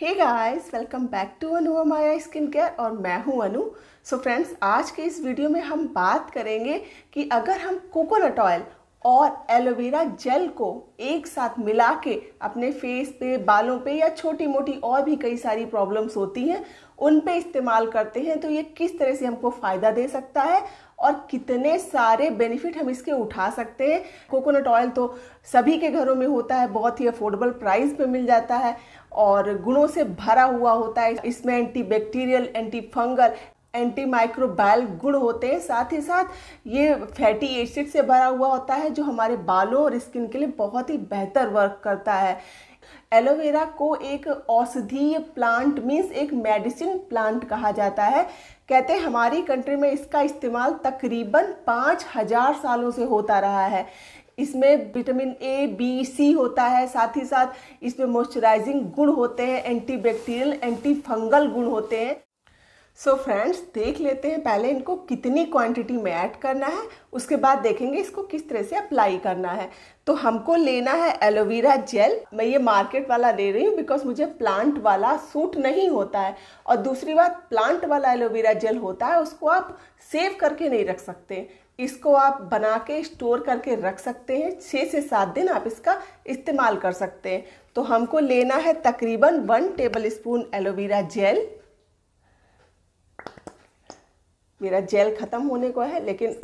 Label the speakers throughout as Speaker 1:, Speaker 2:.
Speaker 1: hey guys welcome back to Anu Maya skin care और मैं हूं अनु सो so फ्रेंड्स आज के इस वीडियो में हम बात करेंगे कि अगर हम कोकोनट ऑयल और एलोवेरा जेल को एक साथ मिला के अपने फेस पे बालों पे या छोटी मोटी और भी कई सारी प्रॉब्लम्स होती हैं उन पे इस्तेमाल करते हैं तो ये किस तरह से हमको फ़ायदा दे सकता है और कितने सारे बेनिफिट हम इसके उठा सकते हैं कोकोनट ऑयल तो सभी के घरों में होता है बहुत ही अफोर्डेबल प्राइस पे मिल जाता है और गुणों से भरा हुआ होता है इसमें antibacterial antifungal antimicrobial गुण होते हैं साथ ही साथ ये फैटी एसिड से भरा हुआ होता है जो हमारे बालों और स्किन के लिए बहुत ही बेहतर वर्क करता है एलोवेरा को एक औषधीय प्लांट मीन्स एक मेडिसिन प्लांट कहा जाता है कहते हैं हमारी कंट्री में इसका इस्तेमाल तकरीबन पाँच हज़ार सालों से होता रहा है इसमें विटामिन ए बी सी होता है साथ ही साथ इसमें मॉइस्चराइजिंग गुण होते हैं एंटी बैक्टीरियल एंटी फंगल गुण होते हैं सो so फ्रेंड्स देख लेते हैं पहले इनको कितनी क्वांटिटी में ऐड करना है उसके बाद देखेंगे इसको किस तरह से अप्लाई करना है तो हमको लेना है एलोवेरा जेल मैं ये मार्केट वाला ले रही हूँ बिकॉज मुझे प्लांट वाला सूट नहीं होता है और दूसरी बात प्लांट वाला एलोवेरा जेल होता है उसको आप सेव करके नहीं रख सकते इसको आप बना के स्टोर करके रख सकते हैं छः से सात दिन आप इसका इस्तेमाल कर सकते हैं तो हमको लेना है तकरीबन one tablespoon aloe vera gel मेरा जेल ख़त्म होने को है लेकिन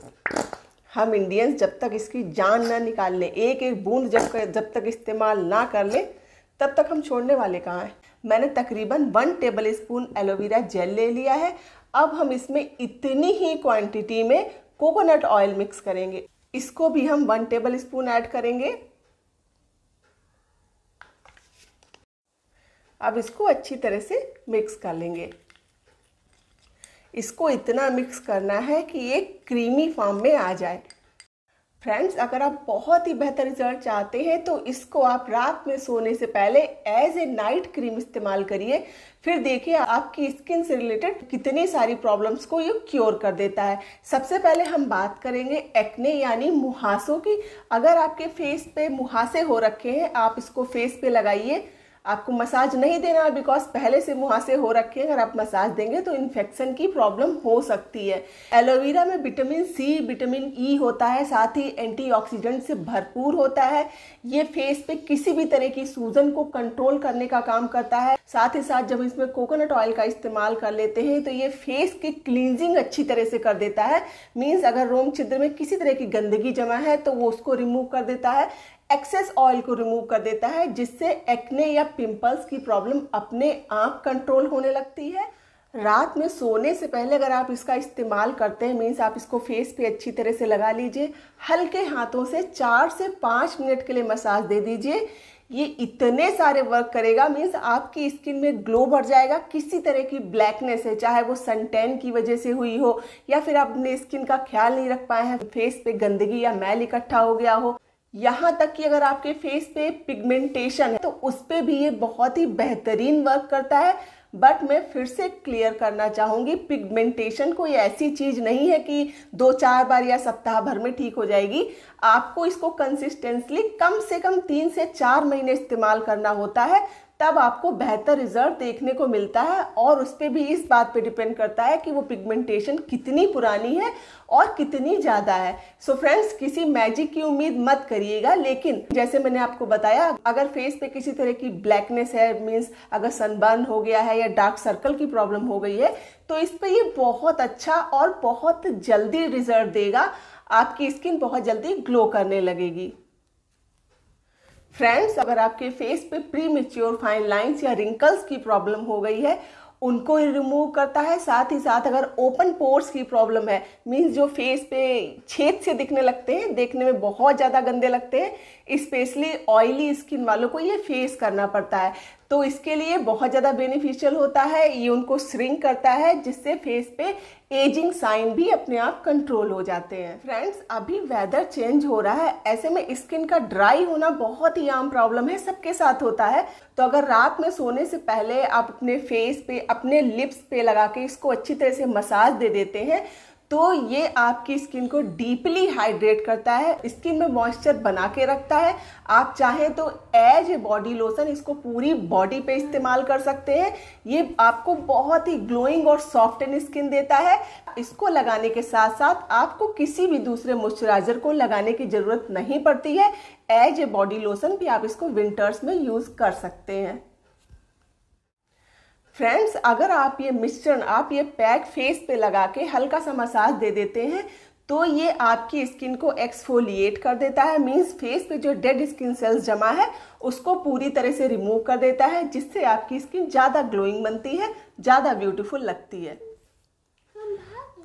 Speaker 1: हम इंडियंस जब तक इसकी जान ना निकाल लें एक एक बूंद जब जब तक इस्तेमाल ना कर लें तब तक हम छोड़ने वाले कहाँ हैं मैंने तकरीबन one tablespoon aloe vera gel ले लिया है अब हम इसमें इतनी ही क्वांटिटी में कोकोनट ऑयल मिक्स करेंगे इसको भी हम वन टेबल स्पून ऐड करेंगे अब इसको अच्छी तरह से मिक्स कर लेंगे इसको इतना मिक्स करना है कि ये क्रीमी फॉर्म में आ जाए फ्रेंड्स अगर आप बहुत ही बेहतर रिजल्ट चाहते हैं तो इसको आप रात में सोने से पहले एज ए नाइट क्रीम इस्तेमाल करिए फिर देखिए आपकी स्किन से रिलेटेड कितनी सारी प्रॉब्लम्स को ये क्योर कर देता है सबसे पहले हम बात करेंगे एक्ने यानी मुहासों की अगर आपके फेस पे मुहासे हो रखे हैं आप इसको फेस पे लगाइए आपको मसाज नहीं देना बिकॉज पहले से मुहासे हो रखे अगर आप मसाज देंगे तो इन्फेक्शन की प्रॉब्लम हो सकती है एलोवेरा में vitamin C vitamin E e होता है साथ ही एंटी से भरपूर होता है ये फेस पे किसी भी तरह की सूजन को कंट्रोल करने का काम करता है साथ ही साथ जब इसमें कोकोनट ऑयल का इस्तेमाल कर लेते हैं तो ये फेस की क्लींजिंग अच्छी तरह से कर देता है मीन्स अगर रोम छिद्र में किसी तरह की गंदगी जमा है तो वो उसको रिमूव कर देता है एक्सेस ऑयल को रिमूव कर देता है जिससे एक्ने या पिंपल्स की प्रॉब्लम अपने आप कंट्रोल होने लगती है रात में सोने से पहले अगर आप इसका इस्तेमाल करते हैं मीन्स आप इसको फेस पे अच्छी तरह से लगा लीजिए हल्के हाथों से चार से पाँच मिनट के लिए मसाज दे दीजिए ये इतने सारे वर्क करेगा मीन्स आपकी स्किन में ग्लो बढ़ जाएगा किसी तरह की ब्लैकनेस है चाहे वो सनटैन की वजह से हुई हो या फिर आप अपने स्किन का ख्याल नहीं रख पाए हैं फेस पे गंदगी या मैल इकट्ठा हो गया हो यहाँ तक कि अगर आपके फेस पे पिगमेंटेशन है तो उस पर भी ये बहुत ही बेहतरीन वर्क करता है बट मैं फिर से क्लियर करना चाहूँगी पिगमेंटेशन कोई ऐसी चीज़ नहीं है कि दो चार बार या सप्ताह भर में ठीक हो जाएगी आपको इसको कंसिस्टेंसली कम से कम तीन से चार महीने इस्तेमाल करना होता है तब आपको बेहतर रिजल्ट देखने को मिलता है और उस पर भी इस बात पे डिपेंड करता है कि वो पिगमेंटेशन कितनी पुरानी है और कितनी ज़्यादा है सो so फ्रेंड्स किसी मैजिक की उम्मीद मत करिएगा लेकिन जैसे मैंने आपको बताया अगर फेस पे किसी तरह की ब्लैकनेस है मीन्स अगर सनबर्न हो गया है या डार्क सर्कल की प्रॉब्लम हो गई है तो इस पर ये बहुत अच्छा और बहुत जल्दी रिजल्ट देगा आपकी स्किन बहुत जल्दी ग्लो करने लगेगी फ्रेंड्स अगर आपके फेस पे प्री मेच्योर फाइन लाइन्स या रिंकल्स की प्रॉब्लम हो गई है उनको रिमूव करता है साथ ही साथ अगर ओपन पोर्स की प्रॉब्लम है मीन्स जो फेस पे छेद से दिखने लगते हैं देखने में बहुत ज़्यादा गंदे लगते हैं स्पेशली ऑयली स्किन वालों को ये फेस करना पड़ता है तो इसके लिए बहुत ज़्यादा बेनिफिशियल होता है ये उनको श्रिंक करता है जिससे फेस पे एजिंग साइन भी अपने आप कंट्रोल हो जाते हैं फ्रेंड्स अभी वेदर चेंज हो रहा है ऐसे में स्किन का ड्राई होना बहुत ही आम प्रॉब्लम है सबके साथ होता है तो अगर रात में सोने से पहले आप अपने फेस पे अपने लिप्स पे लगा के इसको अच्छी तरह से मसाज दे देते हैं तो ये आपकी स्किन को डीपली हाइड्रेट करता है स्किन में मॉइस्चर बना के रखता है आप चाहें तो एज ए बॉडी लोशन इसको पूरी बॉडी पे इस्तेमाल कर सकते हैं ये आपको बहुत ही ग्लोइंग और सॉफ्ट स्किन देता है इसको लगाने के साथ साथ आपको किसी भी दूसरे मॉइस्चराइजर को लगाने की ज़रूरत नहीं पड़ती है एज ए बॉडी लोशन भी आप इसको विंटर्स में यूज़ कर सकते हैं फ्रेंड्स अगर आप ये मिश्रण आप ये पैक फेस पे लगा के हल्का सा मसाज दे देते हैं तो ये आपकी स्किन को एक्सफोलिएट कर देता है मीन्स फेस पे जो डेड स्किन सेल्स जमा है उसको पूरी तरह से रिमूव कर देता है जिससे आपकी स्किन ज़्यादा ग्लोइंग बनती है ज़्यादा ब्यूटीफुल लगती है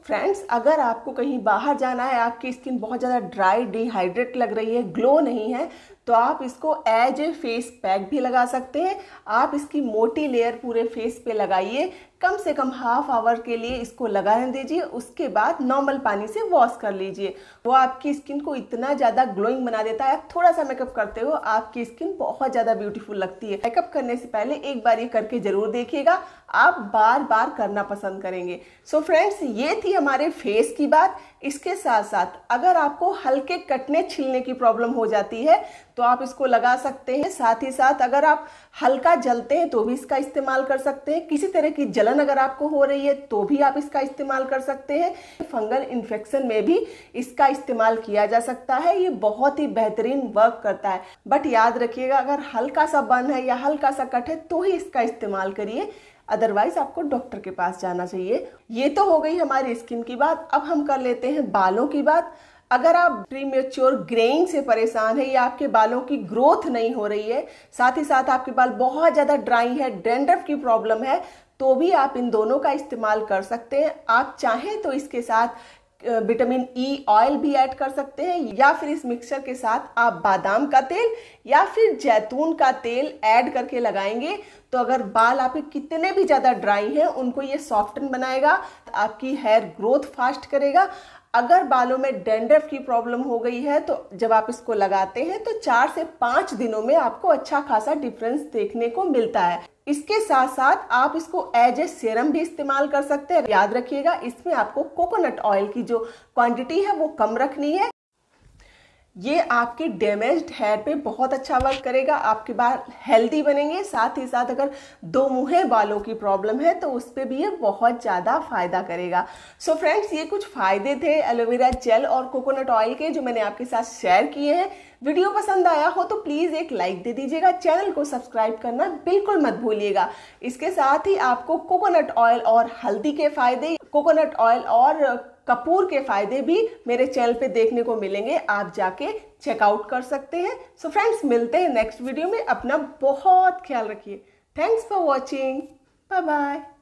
Speaker 1: फ्रेंड्स अगर आपको कहीं बाहर जाना है आपकी स्किन बहुत ज़्यादा ड्राई डिहाइड्रेट लग रही है ग्लो नहीं है तो आप इसको एज ए फेस पैक भी लगा सकते हैं आप इसकी मोटी लेयर पूरे फेस पे लगाइए कम से कम हाफ आवर के लिए इसको लगा दीजिए उसके बाद नॉर्मल पानी से वॉश कर लीजिए वो आपकी स्किन को इतना ज़्यादा ग्लोइंग बना देता है आप थोड़ा सा मेकअप करते हो आपकी स्किन बहुत ज़्यादा ब्यूटीफुल लगती है मेकअप करने से पहले एक बार ये करके ज़रूर देखिएगा आप बार बार करना पसंद करेंगे सो so फ्रेंड्स ये थी हमारे फेस की बात इसके साथ साथ अगर आपको हल्के कटने छिलने की प्रॉब्लम हो जाती है तो आप इसको लगा सकते हैं साथ ही साथ अगर आप हल्का जलते हैं तो भी इसका इस्तेमाल कर सकते हैं किसी तरह की जलन जलन अगर आपको हो रही है तो भी आप इसका इस्तेमाल कर सकते हैं फंगल इन्फेक्शन में भी इसका इस्तेमाल किया जा सकता है ये बहुत ही बेहतरीन वर्क करता है बट याद रखिएगा अगर हल्का सा बन है या हल्का सा कट है तो ही इसका इस्तेमाल करिए अदरवाइज आपको डॉक्टर के पास जाना चाहिए ये तो हो गई हमारी स्किन की बात अब हम कर लेते हैं बालों की बात अगर आप प्रीमेच्योर ग्रेइंग से परेशान है या आपके बालों की ग्रोथ नहीं हो रही है साथ ही साथ आपके बाल बहुत ज़्यादा ड्राई है डेंड्रफ की प्रॉब्लम है तो भी आप इन दोनों का इस्तेमाल कर सकते हैं आप चाहें तो इसके साथ विटामिन ई e ऑयल भी ऐड कर सकते हैं या फिर इस मिक्सचर के साथ आप बादाम का तेल या फिर जैतून का तेल ऐड करके लगाएंगे तो अगर बाल आपके कितने भी ज़्यादा ड्राई हैं उनको ये सॉफ्टन बनाएगा आपकी हेयर ग्रोथ फास्ट करेगा अगर बालों में डेंड्रफ की प्रॉब्लम हो गई है तो जब आप इसको लगाते हैं तो चार से पांच दिनों में आपको अच्छा खासा डिफरेंस देखने को मिलता है इसके साथ साथ आप इसको एज ए सीरम भी इस्तेमाल कर सकते हैं याद रखिएगा इसमें आपको कोकोनट ऑयल की जो क्वांटिटी है वो कम रखनी है ये आपके डैमेज्ड हेयर पे बहुत अच्छा वर्क करेगा आपके बाल हेल्दी बनेंगे साथ ही साथ अगर दो मुँह बालों की प्रॉब्लम है तो उस पर भी ये बहुत ज़्यादा फायदा करेगा सो so फ्रेंड्स ये कुछ फ़ायदे थे एलोवेरा जेल और कोकोनट ऑयल के जो मैंने आपके साथ शेयर किए हैं वीडियो पसंद आया हो तो प्लीज़ एक लाइक दे दीजिएगा चैनल को सब्सक्राइब करना बिल्कुल मत भूलिएगा इसके साथ ही आपको कोकोनट ऑयल और हल्दी के फ़ायदे कोकोनट ऑयल और कपूर के फायदे भी मेरे चैनल पे देखने को मिलेंगे आप जाके चेकआउट कर सकते हैं सो so फ्रेंड्स मिलते हैं नेक्स्ट वीडियो में अपना बहुत ख्याल रखिए thanks for watching bye bye